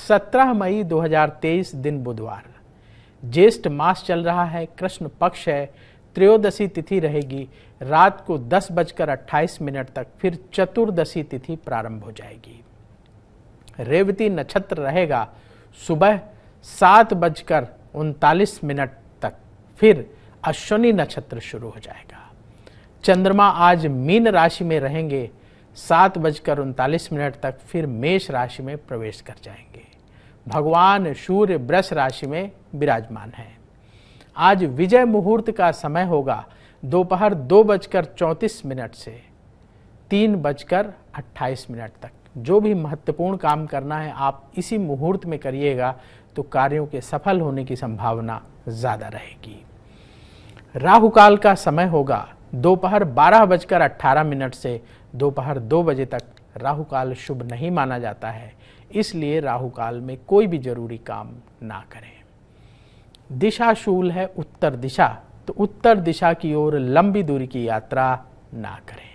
17 मई 2023 दिन बुधवार ज्येष्ठ मास चल रहा है कृष्ण पक्ष है त्रयोदशी तिथि रहेगी रात को दस बजकर अट्ठाईस मिनट तक फिर चतुर्दशी तिथि प्रारंभ हो जाएगी रेवती नक्षत्र रहेगा सुबह सात बजकर उनतालीस मिनट तक फिर अश्विनी नक्षत्र शुरू हो जाएगा चंद्रमा आज मीन राशि में रहेंगे सात बजकर उनतालीस मिनट तक फिर मेष राशि में प्रवेश कर जाएंगे भगवान सूर्य ब्रश राशि में विराजमान है आज विजय मुहूर्त का समय होगा दोपहर दो, दो बजकर चौंतीस मिनट से तीन बजकर अट्ठाईस मिनट तक जो भी महत्वपूर्ण काम करना है आप इसी मुहूर्त में करिएगा तो कार्यों के सफल होने की संभावना ज़्यादा रहेगी राहु काल का समय होगा दोपहर बारह बजकर अट्ठारह मिनट से दोपहर दो बजे तक राहु काल शुभ नहीं माना जाता है इसलिए राहु काल में कोई भी जरूरी काम ना करें दिशा शूल है उत्तर दिशा तो उत्तर दिशा की ओर लंबी दूरी की यात्रा ना करें